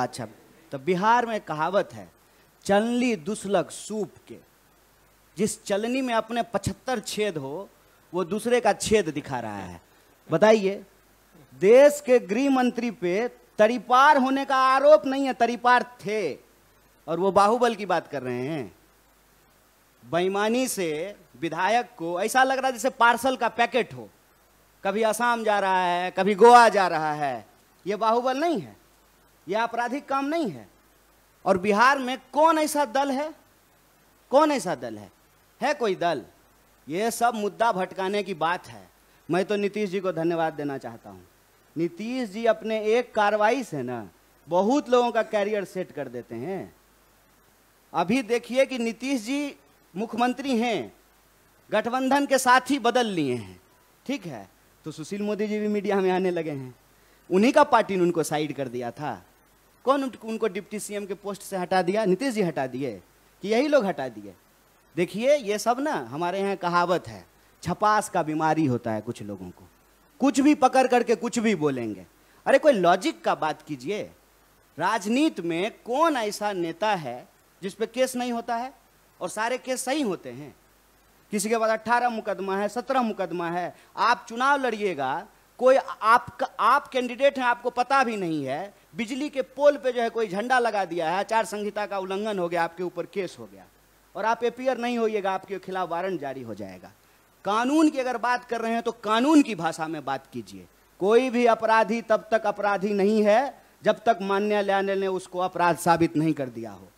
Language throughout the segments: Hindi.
अच्छा तो बिहार में कहावत है चलनी दुसलक सूप के जिस चलनी में अपने पचहत्तर छेद हो वो दूसरे का छेद दिखा रहा है बताइए देश के गृह मंत्री पे तरीपार होने का आरोप नहीं है तरीपार थे और वो बाहुबल की बात कर रहे हैं बेईमानी से विधायक को ऐसा लग रहा है जैसे पार्सल का पैकेट हो कभी असम जा रहा है कभी गोवा जा रहा है ये बाहुबल नहीं है यह आपराधिक काम नहीं है और बिहार में कौन ऐसा दल है कौन ऐसा दल है है कोई दल ये सब मुद्दा भटकाने की बात है मैं तो नीतीश जी को धन्यवाद देना चाहता हूँ नीतीश जी अपने एक कार्रवाई से ना बहुत लोगों का कैरियर सेट कर देते हैं अभी देखिए कि नीतीश जी मुख्यमंत्री हैं गठबंधन के साथ ही बदल लिए हैं ठीक है तो सुशील मोदी जी भी मीडिया में आने लगे हैं उन्हीं का पार्टी ने उनको साइड कर दिया था कौन उनको डिप्टी सीएम के पोस्ट से हटा दिया नीतीश जी हटा दिए कि यही लोग हटा दिए देखिए ये सब ना हमारे यहाँ कहावत है छपास का बीमारी होता है कुछ लोगों को कुछ भी पकड़ करके कुछ भी बोलेंगे अरे कोई लॉजिक का बात कीजिए राजनीति में कौन ऐसा नेता है जिस पे केस नहीं होता है और सारे केस सही होते हैं किसी के पास अट्ठारह मुकदमा है सत्रह मुकदमा है आप चुनाव लड़िएगा कोई आपका आप, आप कैंडिडेट हैं आपको पता भी नहीं है बिजली के पोल पे जो है कोई झंडा लगा दिया है आचार संहिता का उल्लंघन हो गया आपके ऊपर केस हो गया और आप एपियर नहीं होइएगा आपके खिलाफ वारंट जारी हो जाएगा कानून की अगर बात कर रहे हैं तो कानून की भाषा में बात कीजिए कोई भी अपराधी तब तक अपराधी नहीं है जब तक मान्य न्यायालय ने उसको अपराध साबित नहीं कर दिया हो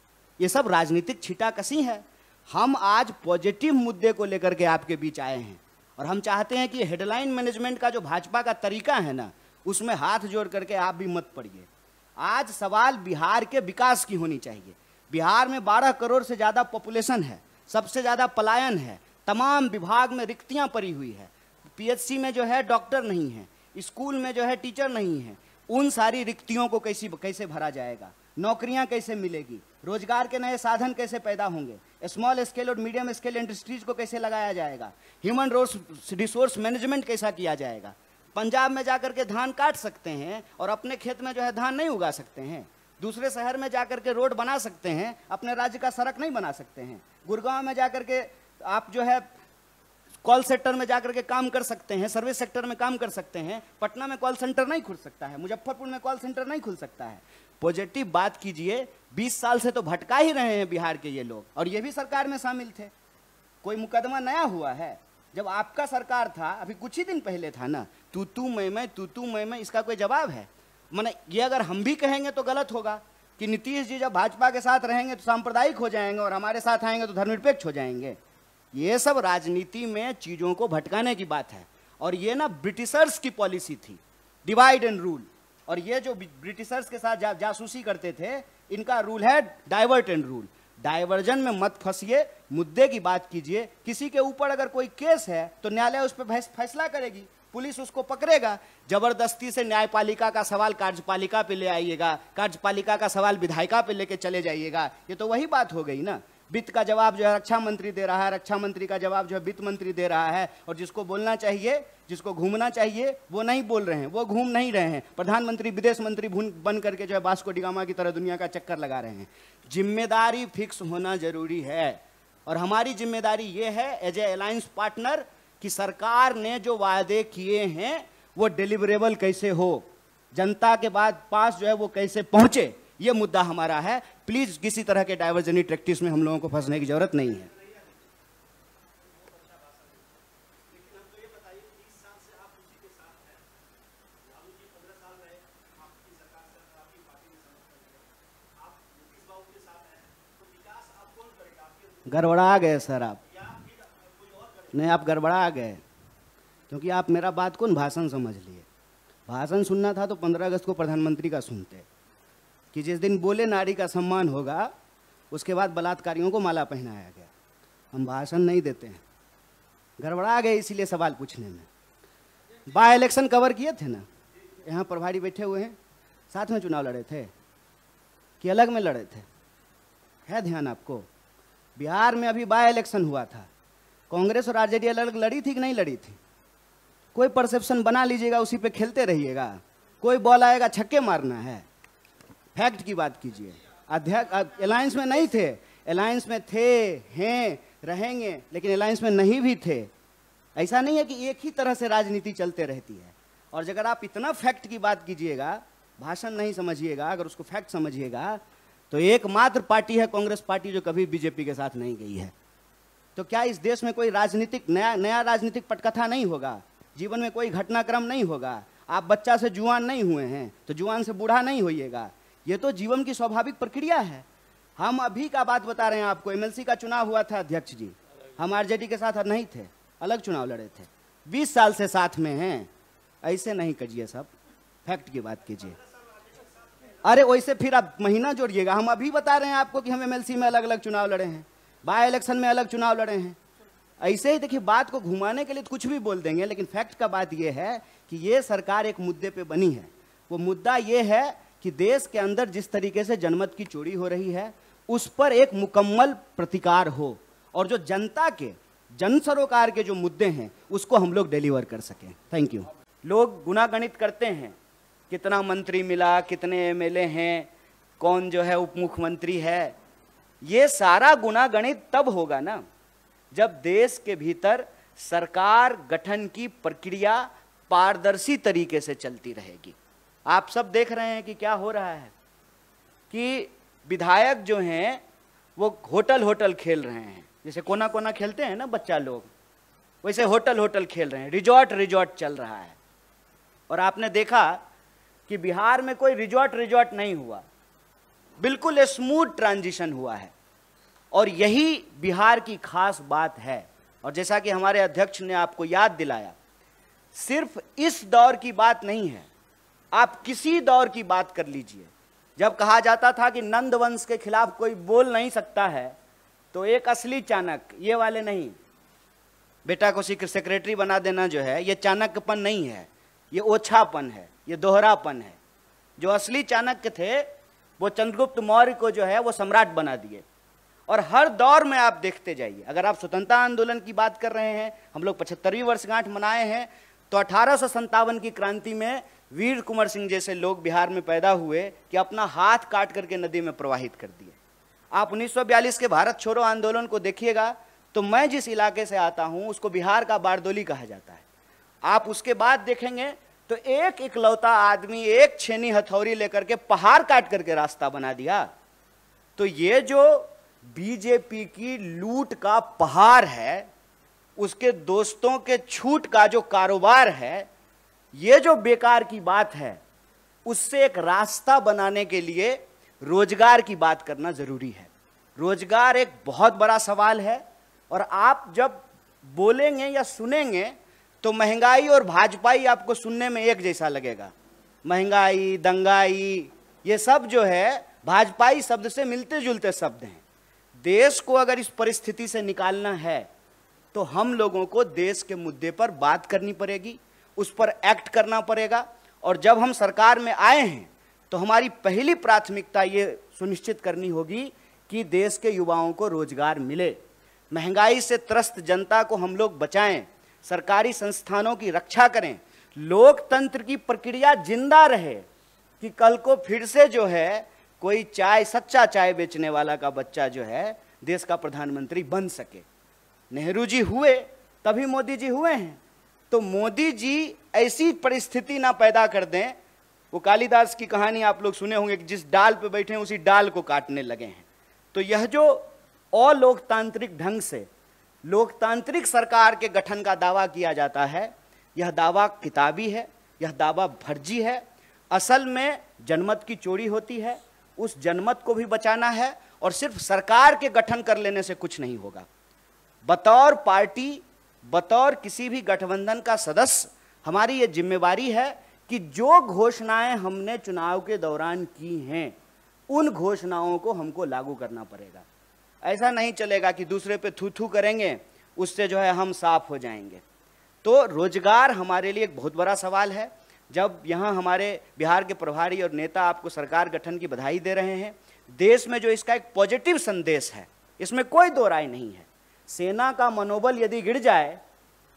ये सब राजनीतिक छिटाकसी है हम आज पॉजिटिव मुद्दे को लेकर के आपके बीच आए हैं और हम चाहते हैं कि हेडलाइन मैनेजमेंट का जो भाजपा का तरीका है ना उसमें हाथ जोड़ करके आप भी मत पड़िए आज सवाल बिहार के विकास की होनी चाहिए बिहार में 12 करोड़ से ज़्यादा पॉपुलेशन है सबसे ज़्यादा पलायन है तमाम विभाग में रिक्तियाँ पड़ी हुई है पी में जो है डॉक्टर नहीं है स्कूल में जो है टीचर नहीं है उन सारी रिक्तियों को कैसी कैसे भरा जाएगा नौकरियां कैसे मिलेगी रोजगार के नए साधन कैसे पैदा होंगे स्मॉल स्केल और मीडियम स्केल इंडस्ट्रीज को कैसे लगाया जाएगा ह्यूमन रिसोर्स मैनेजमेंट कैसा किया जाएगा पंजाब में जाकर के धान काट सकते हैं और अपने खेत में जो है धान नहीं उगा सकते हैं दूसरे शहर में जाकर के रोड बना सकते हैं अपने राज्य का सड़क नहीं बना सकते हैं गुड़गांव में जाकर के आप जो है कॉल सेक्टर में जाकर के काम कर सकते हैं सर्विस सेक्टर में काम कर सकते हैं पटना में कॉल सेंटर नहीं खुल सकता है मुजफ्फरपुर में कॉल सेंटर नहीं खुल सकता है पॉजिटिव बात कीजिए 20 साल से तो भटका ही रहे हैं बिहार के ये लोग और ये भी सरकार में शामिल थे कोई मुकदमा नया हुआ है जब आपका सरकार था अभी कुछ ही दिन पहले था ना तू तू मैं मैं तू तू मैं मैं इसका कोई जवाब है मैंने ये अगर हम भी कहेंगे तो गलत होगा कि नीतीश जी जब भाजपा के साथ रहेंगे तो सांप्रदायिक हो जाएंगे और हमारे साथ आएंगे तो धर्मनिरपेक्ष हो जाएंगे ये सब राजनीति में चीज़ों को भटकाने की बात है और ये ना ब्रिटिशर्स की पॉलिसी थी डिवाइड एंड रूल और ये जो ब्रिटिशर्स के साथ जा, जासूसी करते थे इनका रूल है डाइवर्ट एंड रूल डाइवर्जन में मत फंसिए मुद्दे की बात कीजिए किसी के ऊपर अगर कोई केस है तो न्यायालय उस पर फैसला करेगी पुलिस उसको पकड़ेगा जबरदस्ती से न्यायपालिका का सवाल कार्यपालिका पे ले आइएगा कार्यपालिका का सवाल विधायिका पे लेके चले जाइएगा ये तो वही बात हो गई ना वित्त का जवाब जो है रक्षा मंत्री दे रहा है रक्षा मंत्री का जवाब जो है वित्त मंत्री दे रहा है और जिसको बोलना चाहिए जिसको घूमना चाहिए वो नहीं बोल रहे हैं वो घूम नहीं रहे हैं प्रधानमंत्री विदेश मंत्री बन करके जो है बास्को डिगामा की तरह दुनिया का चक्कर लगा रहे हैं जिम्मेदारी फिक्स होना जरूरी है और हमारी जिम्मेदारी ये है एज ए अलायंस पार्टनर कि सरकार ने जो वादे किए हैं वो डिलीवरेबल कैसे हो जनता के बाद पास जो है वो कैसे पहुंचे ये मुद्दा हमारा है प्लीज किसी तरह के डाइवर्जनी प्रैक्टिस में हम लोगों को फंसने की जरूरत नहीं है गड़बड़ा गए सर आप नहीं आप गड़बड़ा गए क्योंकि आप मेरा बात कौन भाषण समझ लिए भाषण सुनना था तो पंद्रह अगस्त को प्रधानमंत्री का सुनते कि जिस दिन बोले नारी का सम्मान होगा उसके बाद बलात्कारियों को माला पहनाया गया हम भाषण नहीं देते हैं गड़बड़ा गए इसीलिए सवाल पूछने में बाय इलेक्शन कवर किए थे ना यहाँ प्रभारी बैठे हुए हैं साथ में चुनाव लड़े थे कि अलग में लड़े थे है ध्यान आपको बिहार में अभी बाय इलेक्शन हुआ था कांग्रेस और आरजेडी अलग लड़ी थी कि नहीं लड़ी थी कोई परसेप्शन बना लीजिएगा उसी पे खेलते रहिएगा कोई बॉल आएगा छक्के मारना है फैक्ट की बात कीजिए अध्यक्ष अलायंस में नहीं थे अलायंस में थे हैं रहेंगे लेकिन अलायंस में नहीं भी थे ऐसा नहीं है कि एक ही तरह से राजनीति चलते रहती है और अगर आप इतना फैक्ट की बात कीजिएगा भाषण नहीं समझिएगा अगर उसको फैक्ट समझिएगा तो एकमात्र पार्टी है कांग्रेस पार्टी जो कभी बीजेपी के साथ नहीं गई है तो क्या इस देश में कोई राजनीतिक नया नया राजनीतिक पटकथा नहीं होगा जीवन में कोई घटनाक्रम नहीं होगा आप बच्चा से जुआन नहीं हुए हैं तो जुआन से बूढ़ा नहीं होइएगा ये तो जीवन की स्वाभाविक प्रक्रिया है हम अभी का बात बता रहे हैं आपको एमएलसी का चुनाव हुआ था अध्यक्ष जी हम आरजेडी के साथ नहीं थे अलग चुनाव लड़े थे 20 साल से साथ में हैं ऐसे नहीं कीजिए सब फैक्ट की बात कीजिए अरे वैसे फिर आप महीना जोड़िएगा हम अभी बता रहे हैं आपको कि हम एमएलसी में अलग अलग चुनाव लड़े हैं बाय इलेक्शन में अलग चुनाव लड़े हैं ऐसे ही देखिए बात को घुमाने के लिए कुछ भी बोल देंगे लेकिन फैक्ट का बात यह है कि ये सरकार एक मुद्दे पे बनी है वो मुद्दा ये है कि देश के अंदर जिस तरीके से जनमत की चोरी हो रही है उस पर एक मुकम्मल प्रतिकार हो और जो जनता के जन सरोकार के जो मुद्दे हैं उसको हम लोग डिलीवर कर सकें थैंक यू लोग गुनागणित करते हैं कितना मंत्री मिला कितने एम हैं कौन जो है उप मुख्यमंत्री है ये सारा गुना गणित तब होगा ना जब देश के भीतर सरकार गठन की प्रक्रिया पारदर्शी तरीके से चलती रहेगी आप सब देख रहे हैं कि क्या हो रहा है कि विधायक जो हैं वो होटल होटल खेल रहे हैं जैसे कोना कोना खेलते हैं ना बच्चा लोग वैसे होटल होटल खेल रहे हैं रिजॉर्ट रिजॉर्ट चल रहा है और आपने देखा कि बिहार में कोई रिजॉर्ट रिजॉर्ट नहीं हुआ बिल्कुल स्मूथ ट्रांजिशन हुआ है और यही बिहार की खास बात है और जैसा कि हमारे अध्यक्ष ने आपको याद दिलाया सिर्फ इस दौर की बात नहीं है आप किसी दौर की बात कर लीजिए जब कहा जाता था कि नंद वंश के खिलाफ कोई बोल नहीं सकता है तो एक असली चाणक ये वाले नहीं बेटा को सेक्रेटरी बना देना जो है ये चाणक्यपन नहीं है ये ओछापन है ये दोहरापन है जो असली चाणक्य थे वो चंद्रगुप्त मौर्य को जो है वो सम्राट बना दिए और हर दौर में आप देखते जाइए अगर आप स्वतंत्रता आंदोलन की बात कर रहे हैं हम लोग पचहत्तरवीं वर्षगांठ मनाए हैं तो अठारह की क्रांति में वीर कुंवर सिंह जैसे लोग बिहार में पैदा हुए कि अपना हाथ काट करके नदी में प्रवाहित कर दिए आप 1942 के भारत छोड़ो आंदोलन को देखिएगा तो मैं जिस इलाके से आता हूं उसको बिहार का बारदोली कहा जाता है आप उसके बाद देखेंगे तो एक इकलौता आदमी एक छेनी हथौड़ी लेकर के पहाड़ काट करके रास्ता बना दिया तो ये जो बीजेपी की लूट का पहाड़ है उसके दोस्तों के छूट का जो कारोबार है ये जो बेकार की बात है उससे एक रास्ता बनाने के लिए रोजगार की बात करना जरूरी है रोजगार एक बहुत बड़ा सवाल है और आप जब बोलेंगे या सुनेंगे तो महंगाई और भाजपाई आपको सुनने में एक जैसा लगेगा महंगाई दंगाई ये सब जो है भाजपाई शब्द से मिलते जुलते शब्द हैं देश को अगर इस परिस्थिति से निकालना है तो हम लोगों को देश के मुद्दे पर बात करनी पड़ेगी उस पर एक्ट करना पड़ेगा और जब हम सरकार में आए हैं तो हमारी पहली प्राथमिकता ये सुनिश्चित करनी होगी कि देश के युवाओं को रोजगार मिले महंगाई से त्रस्त जनता को हम लोग बचाएं सरकारी संस्थानों की रक्षा करें लोकतंत्र की प्रक्रिया जिंदा रहे कि कल को फिर से जो है कोई चाय सच्चा चाय बेचने वाला का बच्चा जो है देश का प्रधानमंत्री बन सके नेहरू जी हुए तभी मोदी जी हुए हैं तो मोदी जी ऐसी परिस्थिति ना पैदा कर दें वो कालिदास की कहानी आप लोग सुने होंगे कि जिस डाल पे बैठे हैं उसी डाल को काटने लगे हैं तो यह जो अलोकतांत्रिक ढंग से लोकतांत्रिक सरकार के गठन का दावा किया जाता है यह दावा किताबी है यह दावा भर्जी है असल में जनमत की चोरी होती है उस जनमत को भी बचाना है और सिर्फ सरकार के गठन कर लेने से कुछ नहीं होगा बतौर पार्टी बतौर किसी भी गठबंधन का सदस्य हमारी ये जिम्मेवारी है कि जो घोषणाएं हमने चुनाव के दौरान की हैं उन घोषणाओं को हमको लागू करना पड़ेगा ऐसा नहीं चलेगा कि दूसरे पे थू थू करेंगे उससे जो है हम साफ हो जाएंगे तो रोजगार हमारे लिए एक बहुत बड़ा सवाल है जब यहाँ हमारे बिहार के प्रभारी और नेता आपको सरकार गठन की बधाई दे रहे हैं देश में जो इसका एक पॉजिटिव संदेश है इसमें कोई दो राय नहीं है सेना का मनोबल यदि गिर जाए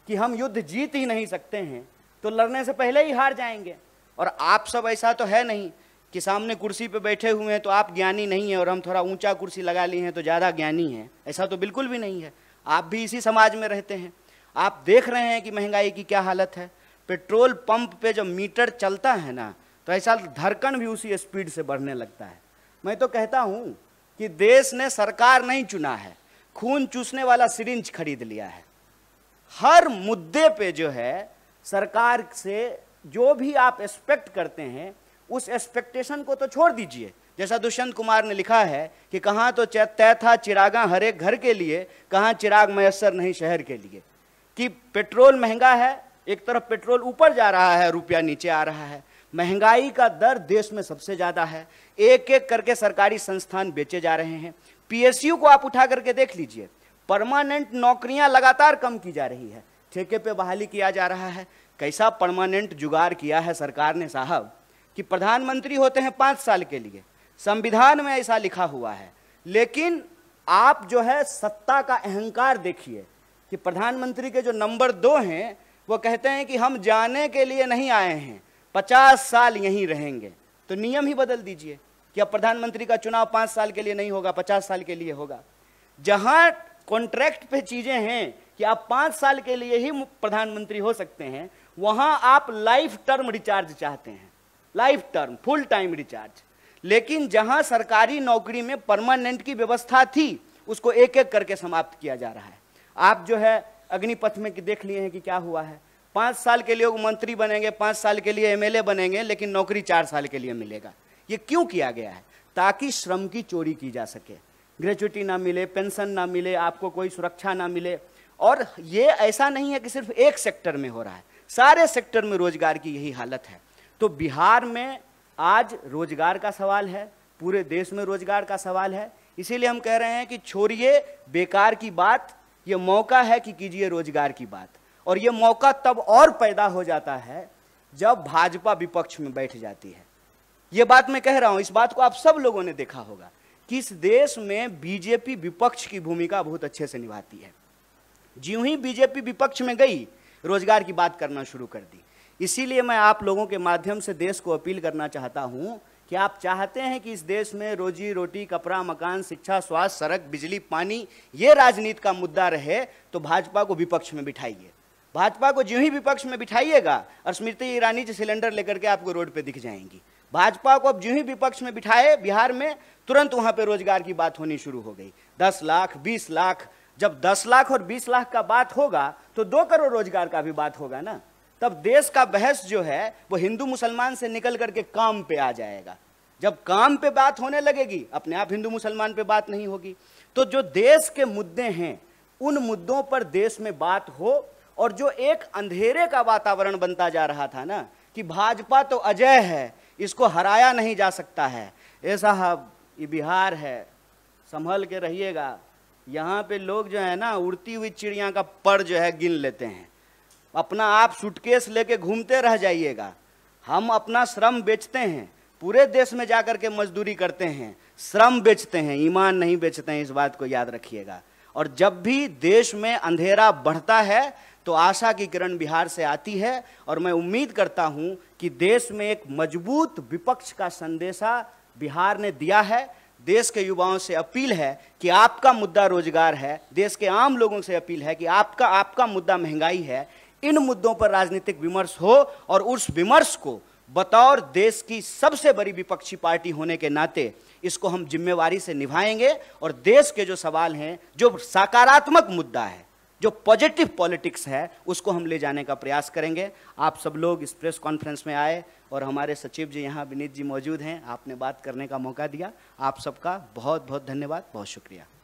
कि हम युद्ध जीत ही नहीं सकते हैं तो लड़ने से पहले ही हार जाएंगे और आप सब ऐसा तो है नहीं कि सामने कुर्सी पर बैठे हुए हैं तो आप ज्ञानी नहीं हैं और हम थोड़ा ऊंचा कुर्सी लगा लिए हैं तो ज़्यादा ज्ञानी हैं ऐसा तो बिल्कुल भी नहीं है आप भी इसी समाज में रहते हैं आप देख रहे हैं कि महंगाई की क्या हालत है पेट्रोल पंप पे जब मीटर चलता है ना तो ऐसा धड़कन भी उसी स्पीड से बढ़ने लगता है मैं तो कहता हूँ कि देश ने सरकार नहीं चुना है खून चूसने वाला सिरिंज खरीद लिया है हर मुद्दे पे जो है सरकार से जो भी आप एक्सपेक्ट करते हैं उस एक्सपेक्टेशन को तो छोड़ दीजिए जैसा दुष्यंत कुमार ने लिखा है कि कहाँ तो तय था चिरागा हर एक घर के लिए कहाँ चिराग मैसर नहीं शहर के लिए कि पेट्रोल महंगा है एक तरफ पेट्रोल ऊपर जा रहा है रुपया नीचे आ रहा है महंगाई का दर देश में सबसे ज़्यादा है एक एक करके सरकारी संस्थान बेचे जा रहे हैं पीएसयू को आप उठा करके देख लीजिए परमानेंट नौकरियां लगातार कम की जा रही है ठेके पे बहाली किया जा रहा है कैसा परमानेंट जुगाड़ किया है सरकार ने साहब कि प्रधानमंत्री होते हैं पाँच साल के लिए संविधान में ऐसा लिखा हुआ है लेकिन आप जो है सत्ता का अहंकार देखिए कि प्रधानमंत्री के जो नंबर दो हैं वो कहते हैं कि हम जाने के लिए नहीं आए हैं पचास साल यहीं रहेंगे तो नियम ही बदल दीजिए कि अब प्रधानमंत्री का चुनाव पाँच साल के लिए नहीं होगा पचास साल के लिए होगा जहाँ कॉन्ट्रैक्ट पे चीज़ें हैं कि आप पांच साल के लिए ही प्रधानमंत्री हो सकते हैं वहां आप लाइफ टर्म रिचार्ज चाहते हैं life term full time recharge लेकिन जहां सरकारी नौकरी में परमानेंट की व्यवस्था थी उसको एक एक करके समाप्त किया जा रहा है आप जो है अग्निपथ में देख लिए हैं कि क्या हुआ है पाँच साल के लिए वो मंत्री बनेंगे पाँच साल के लिए एमएलए बनेंगे लेकिन नौकरी चार साल के लिए मिलेगा ये क्यों किया गया है ताकि श्रम की चोरी की जा सके ग्रेचुटी ना मिले पेंशन ना मिले आपको कोई सुरक्षा ना मिले और ये ऐसा नहीं है कि सिर्फ एक सेक्टर में हो रहा है सारे सेक्टर में रोजगार की यही हालत है तो बिहार में आज रोजगार का सवाल है पूरे देश में रोजगार का सवाल है इसीलिए हम कह रहे हैं कि छोड़िए बेकार की बात ये मौका है कि कीजिए रोजगार की बात और ये मौका तब और पैदा हो जाता है जब भाजपा विपक्ष में बैठ जाती है ये बात मैं कह रहा हूं इस बात को आप सब लोगों ने देखा होगा कि इस देश में बीजेपी विपक्ष की भूमिका बहुत अच्छे से निभाती है ज्यों ही बीजेपी विपक्ष में गई रोजगार की बात करना शुरू कर दी इसीलिए मैं आप लोगों के माध्यम से देश को अपील करना चाहता हूं क्या आप चाहते हैं कि इस देश में रोजी रोटी कपड़ा मकान शिक्षा स्वास्थ्य सड़क बिजली पानी ये राजनीति का मुद्दा रहे तो भाजपा को विपक्ष में बिठाइए भाजपा को ज्यों ही विपक्ष में बिठाइएगा और स्मृति ईरानी जी सिलेंडर लेकर के आपको रोड पे दिख जाएंगी भाजपा को अब ज्यों ही विपक्ष में बिठाए बिहार में तुरंत वहाँ पे रोजगार की बात होनी शुरू हो गई दस लाख बीस लाख जब दस लाख और बीस लाख का बात होगा तो दो करोड़ रोजगार का भी बात होगा ना तब देश का बहस जो है वो हिंदू मुसलमान से निकल करके काम पे आ जाएगा जब काम पे बात होने लगेगी अपने आप हिंदू मुसलमान पे बात नहीं होगी तो जो देश के मुद्दे हैं उन मुद्दों पर देश में बात हो और जो एक अंधेरे का वातावरण बनता जा रहा था ना कि भाजपा तो अजय है इसको हराया नहीं जा सकता है ए साहब ये बिहार है संभल के रहिएगा यहाँ पे लोग जो है ना उड़ती हुई चिड़िया का पर जो है गिन लेते हैं अपना आप सूटकेस लेके घूमते रह जाइएगा हम अपना श्रम बेचते हैं पूरे देश में जा के मजदूरी करते हैं श्रम बेचते हैं ईमान नहीं बेचते हैं इस बात को याद रखिएगा और जब भी देश में अंधेरा बढ़ता है तो आशा की किरण बिहार से आती है और मैं उम्मीद करता हूं कि देश में एक मजबूत विपक्ष का संदेशा बिहार ने दिया है देश के युवाओं से अपील है कि आपका मुद्दा रोजगार है देश के आम लोगों से अपील है कि आपका आपका मुद्दा महंगाई है इन मुद्दों पर राजनीतिक विमर्श हो और उस विमर्श को बतौर देश की सबसे बड़ी विपक्षी पार्टी होने के नाते इसको हम जिम्मेवारी से निभाएंगे और देश के जो सवाल हैं जो सकारात्मक मुद्दा है जो पॉजिटिव पॉलिटिक्स है उसको हम ले जाने का प्रयास करेंगे आप सब लोग इस प्रेस कॉन्फ्रेंस में आए और हमारे सचिव जी यहाँ विनीत जी मौजूद हैं आपने बात करने का मौका दिया आप सबका बहुत बहुत धन्यवाद बहुत शुक्रिया